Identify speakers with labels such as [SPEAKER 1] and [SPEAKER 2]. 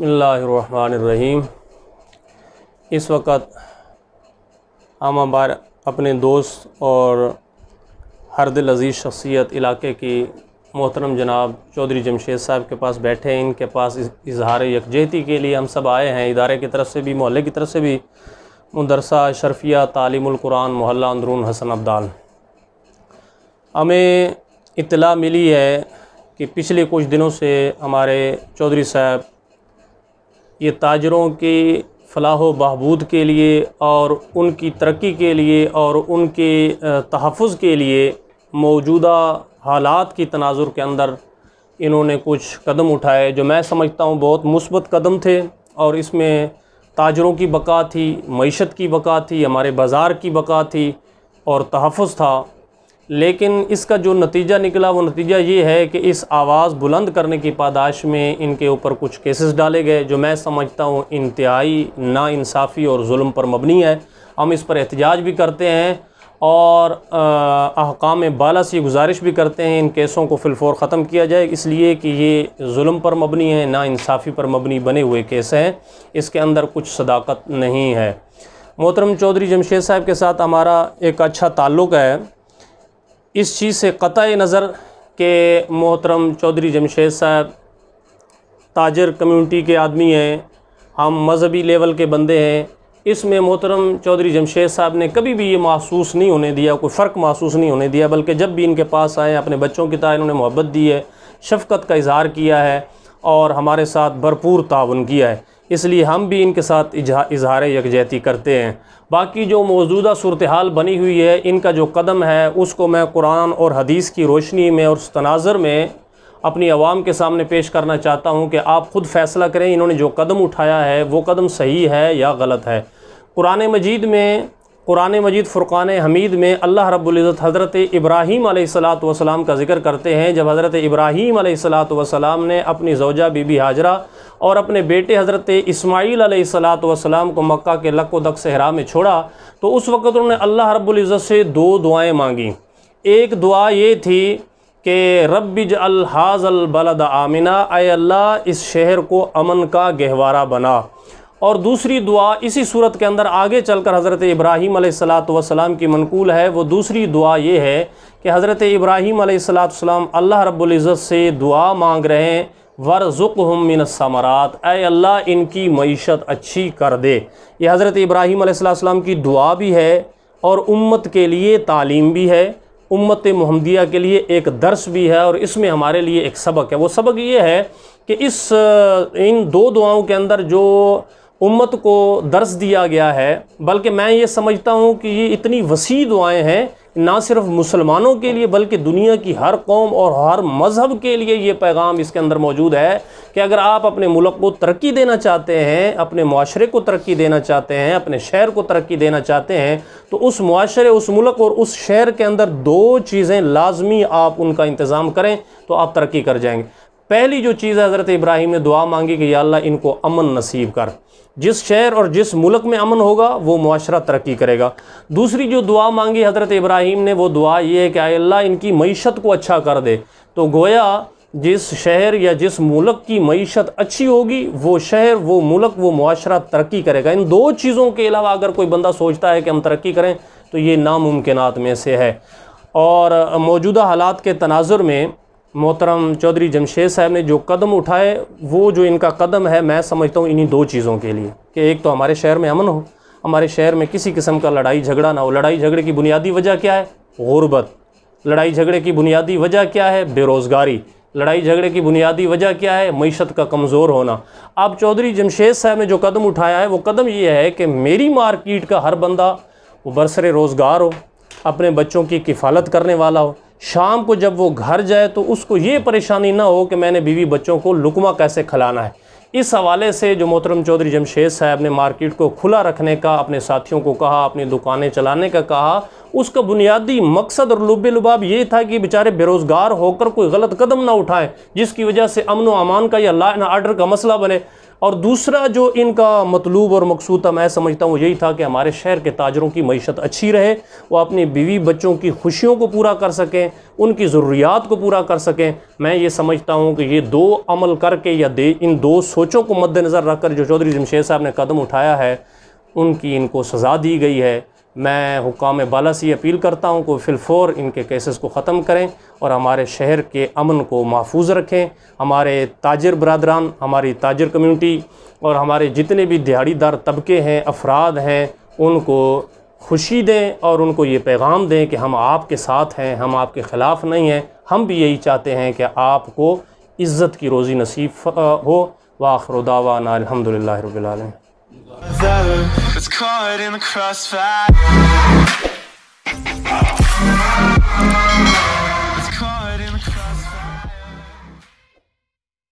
[SPEAKER 1] बसमीम इस वक्त हम हमारे अपने दोस्त और हर दिल अजीज़ शख्सियत इलाके की मोहतरम जनाब चौधरी जमशेद साहब के पास बैठे हैं इनके पास इजहार यकजहती के लिए हम सब आए हैं इदारे की तरफ से भी मोहल्ले की तरफ से भी मदरसा शरफिया तालीमकुरान मोहल्ला अंदरून हसन अब्दाल हमें इतला मिली है कि पिछले कुछ दिनों से हमारे चौधरी साहब ये ताजरों के फलाह बहबूद के लिए और उनकी तरक्की के लिए और उनके तहफ़ के लिए मौजूदा हालात की तनाजुर के अंदर इन्होंने कुछ कदम उठाए जो मैं समझता हूँ बहुत मुस्बत कदम थे और इसमें ताजरों की बका थी मीशत की बका थी हमारे बाज़ार की बका थी और तहफ़ था लेकिन इसका जो नतीजा निकला वो नतीजा ये है कि इस आवाज़ बुलंद करने की पादाश में इनके ऊपर कुछ केसेस डाले गए जो मैं समझता हूँ इंतहाई नासाफ़ी और म पर मबनी है हम इस पर एहतजाज भी करते हैं और अहकाम बाला से गुजारिश भी करते हैं इन केसों को फिलफोर ख़त्म किया जाए इसलिए कि ये म पर मबनी है इंसाफ़ी पर मबनी बने हुए केस हैं इसके अंदर कुछ सदाकत नहीं है मोहतरम चौधरी जमशेद साहब के साथ हमारा एक अच्छा ताल्लुक़ है इस चीज़ से क़त नज़र के मोहतरम चौधरी जमशेद साहब ताजर कम्युनिटी के आदमी हैं हम मजहबी लेवल के बंदे हैं इसमें मोहतरम चौधरी जमशेद साहब ने कभी भी ये महसूस नहीं होने दिया कोई फ़र्क महसूस नहीं होने दिया बल्कि जब भी इनके पास आए अपने बच्चों की तरह इन्होंने मोहब्बत दी है शफकत का इजहार किया है और हमारे साथ भरपूर ताउन किया है इसलिए हम भी इनके साथ इजहार यकजहती करते हैं बाकी जो मौजूदा सूरत हाल बनी हुई है इनका जो कदम है उसको मैं कुरान और हदीस की रोशनी में और उस तनाज़र में अपनी आवाम के सामने पेश करना चाहता हूँ कि आप ख़ुद फ़ैसला करें इन्होंने जो कदम उठाया है वो कदम सही है या गलत है कुरान मजीद में कुरान मजीद फ़ुरान हमीद में अल्लाह रब्ज़त हज़रत इब्राहीम आसलाम का ज़िक्र करते हैं जब हज़रत इब्राहीम आसलाम ने अपनी जोजा बीबी हाजरा और अपने बेटे हज़रत इस्माईल आसलाम को मक्का के लक् दक सहरा में छोड़ा तो उस वक़्त उन्होंने अल्लाह रब्ज़त से दो दुआएँ मांगी एक दुआ ये थी कि रबिज अलहाज़ अलबलद आमिना अल्लाह इस शहर को अमन का गहवारा बना और दूसरी दुआ इसी सूरत के अंदर आगे चलकर हज़रत इब्राहीम सलाम की मनकूल है वो दूसरी दुआ ये है कि हज़रत इब्राहीम सलाम अल्लाह रब्ज़त से दुआ मांग रहे हैं ज़ुक हम मिन समरात अल्लाह इनकी मीशत अच्छी कर दे ये हज़रत इब्राहीम सलाम की दुआ भी है और उम्मत के लिए तालीम भी है उम्मत महमदिया के लिए एक दर्श भी है और इसमें हमारे लिए एक सबक है वो सबक ये है कि इस इन दो दुआओं के अंदर जो उम्मत को दर्स दिया गया है बल्कि मैं ये समझता हूँ कि ये इतनी वसी दुआएँ हैं ना सिर्फ मुसलमानों के लिए बल्कि दुनिया की हर कौम और हर मज़हब के लिए ये पैगाम इसके अंदर मौजूद है कि अगर आप अपने मुल्क को तरक्की देना चाहते हैं अपने माशरे को तरक्की देना चाहते हैं अपने शहर को तरक्की देना चाहते हैं तो उस माशरे उस मुल्क और उस शहर के अंदर दो चीज़ें लाजमी आप उनका इंतज़ाम करें तो आप तरक्की कर जाएंगे पहली जो चीज़ है हज़रत इब्राहिम ने दुआ मांगी कि या अल्लाह इनको अमन नसीब कर जिस शहर और जिस मुल्क में अमन होगा वो माशरा तरक्की करेगा दूसरी जो दुआ मांगी हज़रत इब्राहिम ने वो दुआ ये है कि अल्लाह इनकी मीशत को अच्छा कर दे तो गोया जिस शहर या जिस मुल्क की मीशत अच्छी होगी वो शहर वो मुल्क वो माशरा तरक्की करेगा इन दो चीज़ों के अलावा अगर कोई बंदा सोचता है कि हम तरक्की करें तो ये नामुमकिन में से है और मौजूदा हालात के तनाजर में मोहतरम चौधरी जमशेद साहब ने जो कदम उठाए वो जो इनका कदम है मैं समझता हूँ इन्हीं दो चीज़ों के लिए कि एक तो हमारे शहर में अमन हो हमारे शहर में किसी किस्म का लड़ाई झगड़ा ना हो लड़ाई झगड़े की बुनियादी वजह क्या है गुरबत लड़ाई झगड़े की बुनियादी वजह क्या है बेरोज़गारी लड़ाई झगड़े की बुनियादी वजह क्या है मीशत का कमज़ोर होना अब चौधरी जमशेद साहब ने जो कदम उठाया है वो कदम ये है कि मेरी मार्किट का हर बंदा वो बरसर रोज़गार हो अपने बच्चों की किफ़ालत करने वाला हो शाम को जब वो घर जाए तो उसको ये परेशानी ना हो कि मैंने बीवी बच्चों को लुकमा कैसे खिलाना है इस हवाले से जो मोहतरम चौधरी जमशेद साहब ने मार्केट को खुला रखने का अपने साथियों को कहा अपनी दुकानें चलाने का कहा उसका बुनियादी मकसद और लुबे लुबाब ये था कि बेचारे बेरोज़गार होकर कोई गलत कदम ना उठाएं जिसकी वजह से अमन व अमान का या ला एंड आर्डर का मसला बने और दूसरा जो इनका मतलूब और मकसूद था मैं समझता हूँ यही था कि हमारे शहर के ताजरों की मीशत अच्छी रहे वो अपनी बीवी बच्चों की खुशियों को पूरा कर सकें उनकी ज़रूरियात को पूरा कर सकें मैं ये समझता हूँ कि ये दो अमल करके या दे इन दो सोचों को मद्दनज़र रख कर जो चौधरी जमशेद साहब ने कदम उठाया है उनकी इनको सज़ा दी गई है मैं हुकाम बाला से अपील करता हूँ को फिलफोर इनके केसेस को ख़त्म करें और हमारे शहर के अमन को महफूज रखें हमारे ताजर बरदरान हमारी ताजर कम्यूनिटी और हमारे जितने भी दिहाड़ीदार तबके हैं अफराद हैं उनको खुशी दें और उनको ये पैगाम दें कि हम आपके साथ हैं हम आपके ख़िलाफ़ नहीं हैं हम भी यही चाहते हैं कि आपको इज़्ज़त की रोज़ी नसीब हो वाखरुदावा अलहमदिल्ला रबालम It's caught in the crossfire.